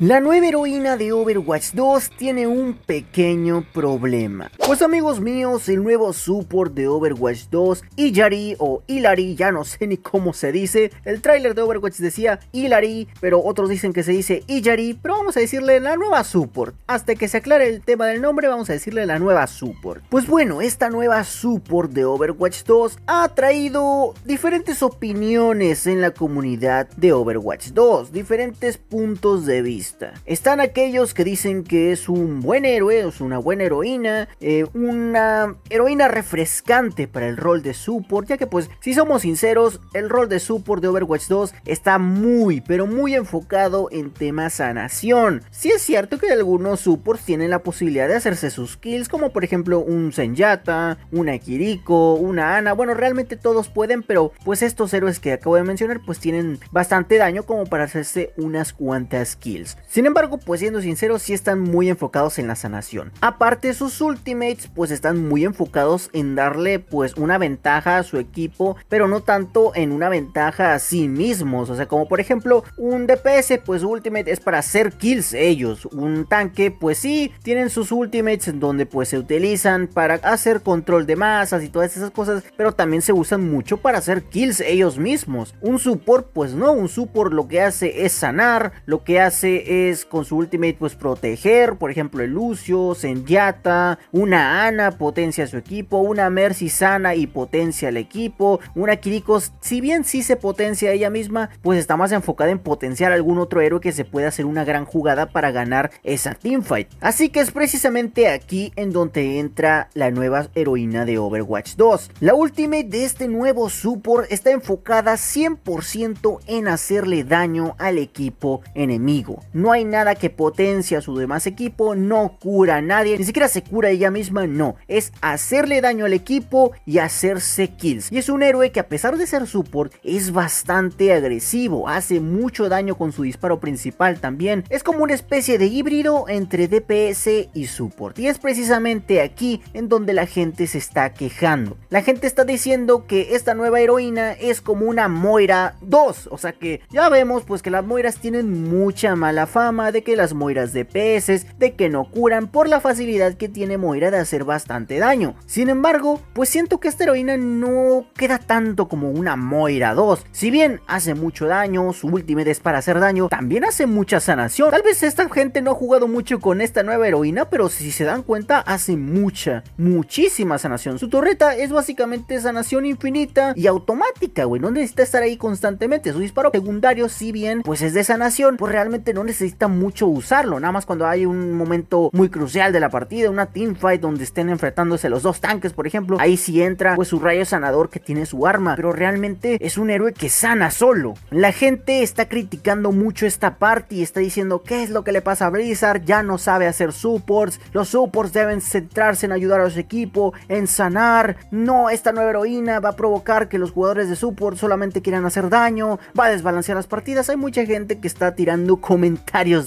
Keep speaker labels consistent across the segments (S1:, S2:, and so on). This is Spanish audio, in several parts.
S1: La nueva heroína de Overwatch 2 tiene un pequeño problema. Pues amigos míos, el nuevo support de Overwatch 2, Iyari o Ilari, ya no sé ni cómo se dice. El tráiler de Overwatch decía Ilari pero otros dicen que se dice Iyari pero vamos a decirle la nueva support. Hasta que se aclare el tema del nombre, vamos a decirle la nueva support. Pues bueno, esta nueva support de Overwatch 2 ha traído diferentes opiniones en la comunidad de Overwatch 2, diferentes puntos de vista. Están aquellos que dicen que es un buen héroe, es una buena heroína, eh, una heroína refrescante para el rol de support, ya que pues si somos sinceros, el rol de support de Overwatch 2 está muy, pero muy enfocado en temas sanación. Si es cierto que algunos supports tienen la posibilidad de hacerse sus kills, como por ejemplo un Senjata, una Kiriko, una Ana, bueno, realmente todos pueden, pero pues estos héroes que acabo de mencionar pues tienen bastante daño como para hacerse unas cuantas kills. Sin embargo, pues siendo sinceros, sí están muy enfocados en la sanación. Aparte, sus ultimates pues están muy enfocados en darle pues una ventaja a su equipo, pero no tanto en una ventaja a sí mismos. O sea, como por ejemplo un DPS, pues su ultimate es para hacer kills ellos. Un tanque, pues sí, tienen sus ultimates donde pues se utilizan para hacer control de masas y todas esas cosas, pero también se usan mucho para hacer kills ellos mismos. Un support, pues no, un support lo que hace es sanar, lo que hace es con su ultimate pues proteger, por ejemplo el Lucio, sendiata una Ana potencia su equipo, una Mercy sana y potencia al equipo, una Kirikos si bien sí se potencia ella misma, pues está más enfocada en potenciar algún otro héroe que se pueda hacer una gran jugada para ganar esa teamfight. Así que es precisamente aquí en donde entra la nueva heroína de Overwatch 2. La ultimate de este nuevo support está enfocada 100% en hacerle daño al equipo enemigo no hay nada que potencie a su demás equipo, no cura a nadie, ni siquiera se cura ella misma, no, es hacerle daño al equipo y hacerse kills. Y es un héroe que a pesar de ser support es bastante agresivo, hace mucho daño con su disparo principal también, es como una especie de híbrido entre DPS y support. Y es precisamente aquí en donde la gente se está quejando. La gente está diciendo que esta nueva heroína es como una Moira 2, o sea que ya vemos pues que las Moiras tienen mucha mala la fama de que las moiras de peces, de que no curan por la facilidad que tiene Moira de hacer bastante daño. Sin embargo, pues siento que esta heroína no queda tanto como una Moira 2. Si bien hace mucho daño, su ultimate es para hacer daño, también hace mucha sanación. Tal vez esta gente no ha jugado mucho con esta nueva heroína, pero si se dan cuenta hace mucha, muchísima sanación. Su torreta es básicamente sanación infinita y automática, güey. No necesita estar ahí constantemente. Su disparo secundario, si bien pues es de sanación, pues realmente no necesita mucho usarlo, nada más cuando hay un momento muy crucial de la partida, una teamfight donde estén enfrentándose los dos tanques, por ejemplo, ahí sí entra pues su rayo sanador que tiene su arma, pero realmente es un héroe que sana solo. La gente está criticando mucho esta parte y está diciendo qué es lo que le pasa a Blizzard, ya no sabe hacer supports, los supports deben centrarse en ayudar a su equipo, en sanar, no, esta nueva heroína va a provocar que los jugadores de support solamente quieran hacer daño, va a desbalancear las partidas, hay mucha gente que está tirando comentarios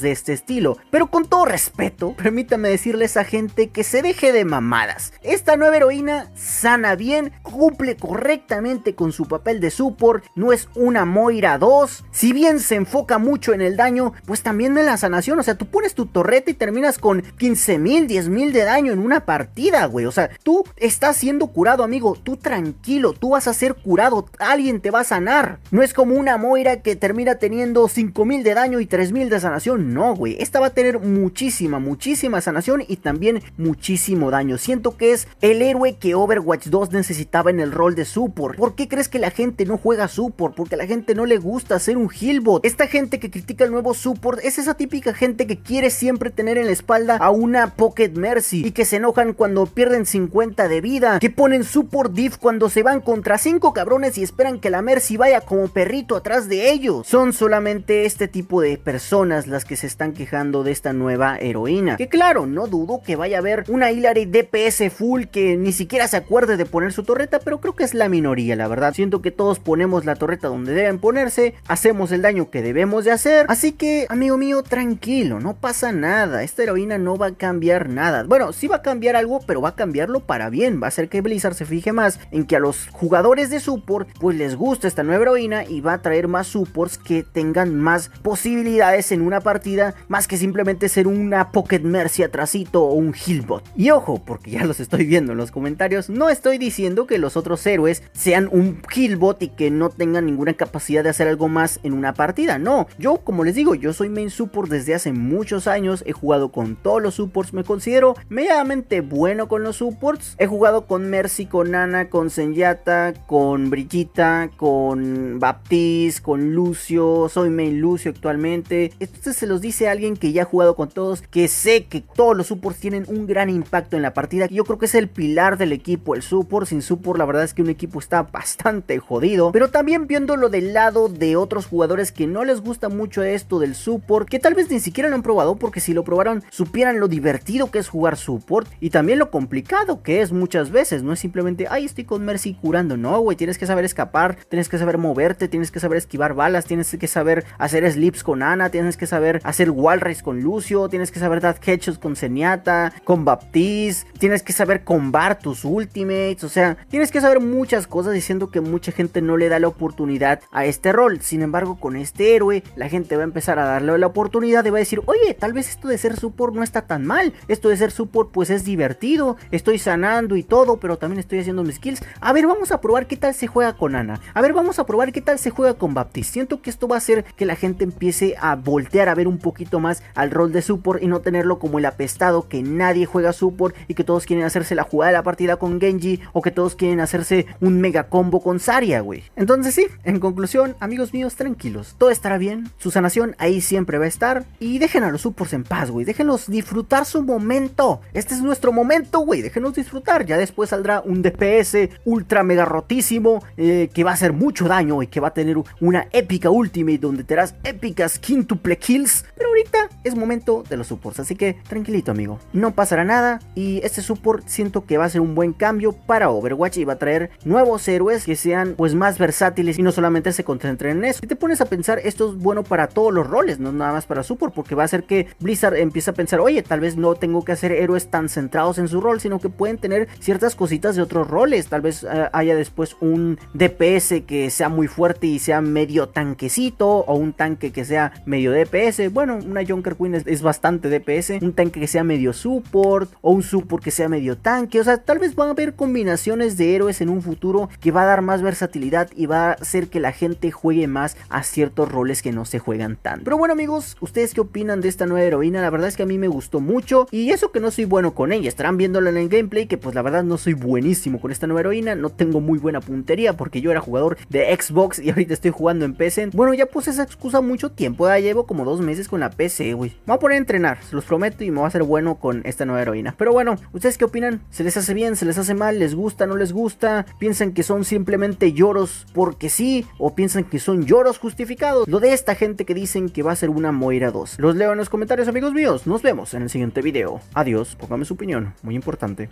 S1: de este estilo. Pero con todo respeto, permítame decirle a esa gente que se deje de mamadas. Esta nueva heroína sana bien, cumple correctamente con su papel de support, no es una Moira 2. Si bien se enfoca mucho en el daño, pues también en la sanación. O sea, tú pones tu torreta y terminas con 15 mil, 10 mil de daño en una partida, güey. O sea, tú estás siendo curado, amigo. Tú tranquilo, tú vas a ser curado. Alguien te va a sanar. No es como una Moira que termina teniendo 5 mil de daño y 3 mil de sanación, no, güey. Esta va a tener muchísima, muchísima sanación y también muchísimo daño. Siento que es el héroe que Overwatch 2 necesitaba en el rol de support. ¿Por qué crees que la gente no juega support? Porque a la gente no le gusta ser un healbot. Esta gente que critica el nuevo support es esa típica gente que quiere siempre tener en la espalda a una Pocket Mercy y que se enojan cuando pierden 50 de vida, que ponen support diff cuando se van contra 5 cabrones y esperan que la Mercy vaya como perrito atrás de ellos. Son solamente este tipo de personas las que se están quejando de esta nueva heroína. Que claro, no dudo que vaya a haber una Hillary DPS full que ni siquiera se acuerde de poner su torreta, pero creo que es la minoría, la verdad. Siento que todos ponemos la torreta donde deben ponerse, hacemos el daño que debemos de hacer. Así que, amigo mío, tranquilo, no pasa nada. Esta heroína no va a cambiar nada. Bueno, sí va a cambiar algo, pero va a cambiarlo para bien. Va a hacer que Blizzard se fije más en que a los jugadores de support pues les gusta esta nueva heroína y va a traer más supports que tengan más posibilidades en una partida más que simplemente ser una Pocket Mercy atrasito o un Hillbot. Y ojo, porque ya los estoy viendo en los comentarios, no estoy diciendo que los otros héroes sean un Hillbot y que no tengan ninguna capacidad de hacer algo más en una partida, no. Yo, como les digo, yo soy main support desde hace muchos años, he jugado con todos los supports, me considero medianamente bueno con los supports, he jugado con Mercy, con Ana, con Senyata, con Brigitte, con Baptiste, con Lucio, soy main Lucio actualmente, se los dice alguien que ya ha jugado con todos, que sé que todos los supports tienen un gran impacto en la partida. Yo creo que es el pilar del equipo, el support. Sin support la verdad es que un equipo está bastante jodido. Pero también viéndolo del lado de otros jugadores que no les gusta mucho esto del support, que tal vez ni siquiera lo han probado porque si lo probaron supieran lo divertido que es jugar support y también lo complicado que es muchas veces. No es simplemente, ay, estoy con Mercy curando. No, güey, tienes que saber escapar, tienes que saber moverte, tienes que saber esquivar balas, tienes que saber hacer slips con Ana, tienes que que saber hacer race con Lucio, tienes que saber dar headshots con Zenyatta, con Baptiste, tienes que saber combar tus ultimates, o sea, tienes que saber muchas cosas diciendo que mucha gente no le da la oportunidad a este rol. Sin embargo, con este héroe, la gente va a empezar a darle la oportunidad y va a decir, oye, tal vez esto de ser support no está tan mal, esto de ser support pues es divertido, estoy sanando y todo, pero también estoy haciendo mis kills. A ver, vamos a probar qué tal se juega con Ana. A ver, vamos a probar qué tal se juega con Baptiste. Siento que esto va a hacer que la gente empiece a voltear a ver un poquito más al rol de support y no tenerlo como el apestado que nadie juega support y que todos quieren hacerse la jugada de la partida con Genji o que todos quieren hacerse un mega combo con Saria, güey. Entonces sí, en conclusión, amigos míos, tranquilos, todo estará bien, su sanación ahí siempre va a estar y dejen a los supports en paz, güey, déjenlos disfrutar su momento. Este es nuestro momento, güey, déjenos disfrutar. Ya después saldrá un DPS ultra mega rotísimo eh, que va a hacer mucho daño y que va a tener una épica ultimate donde te harás épicas quintuple kills, pero ahorita es momento de los supports, así que tranquilito amigo, no pasará nada y este support siento que va a ser un buen cambio para Overwatch y va a traer nuevos héroes que sean pues más versátiles y no solamente se concentren en eso. Si te pones a pensar, esto es bueno para todos los roles, no nada más para support, porque va a hacer que Blizzard empiece a pensar, oye, tal vez no tengo que hacer héroes tan centrados en su rol, sino que pueden tener ciertas cositas de otros roles, tal vez eh, haya después un DPS que sea muy fuerte y sea medio tanquecito o un tanque que sea medio de DPS. Bueno, una Junker Queen es, bastante DPS. Un tanque que sea medio support o un support que sea medio tanque. O sea, tal vez van a haber combinaciones de héroes en un futuro que va a dar más versatilidad y va a hacer que la gente juegue más a ciertos roles que no se juegan tan. Pero bueno, amigos, ¿ustedes qué opinan de esta nueva heroína? La verdad es que a mí me gustó mucho y eso que no soy bueno con ella. Estarán viéndola en el gameplay que pues la verdad no soy buenísimo con esta nueva heroína. No tengo muy buena puntería porque yo era jugador de Xbox y ahorita estoy jugando en PC. Bueno, ya puse esa excusa mucho tiempo. Ya llevo como dos meses con la PC, güey. Me voy a poner a entrenar, se los prometo, y me va a hacer bueno con esta nueva heroína. Pero bueno, ¿ustedes qué opinan? ¿Se les hace bien? ¿Se les hace mal? ¿Les gusta? ¿No les gusta? ¿Piensan que son simplemente lloros porque sí? ¿O piensan que son lloros justificados? Lo de esta gente que dicen que va a ser una Moira 2. Los leo en los comentarios, amigos míos. Nos vemos en el siguiente video. Adiós, póngame su opinión, muy importante.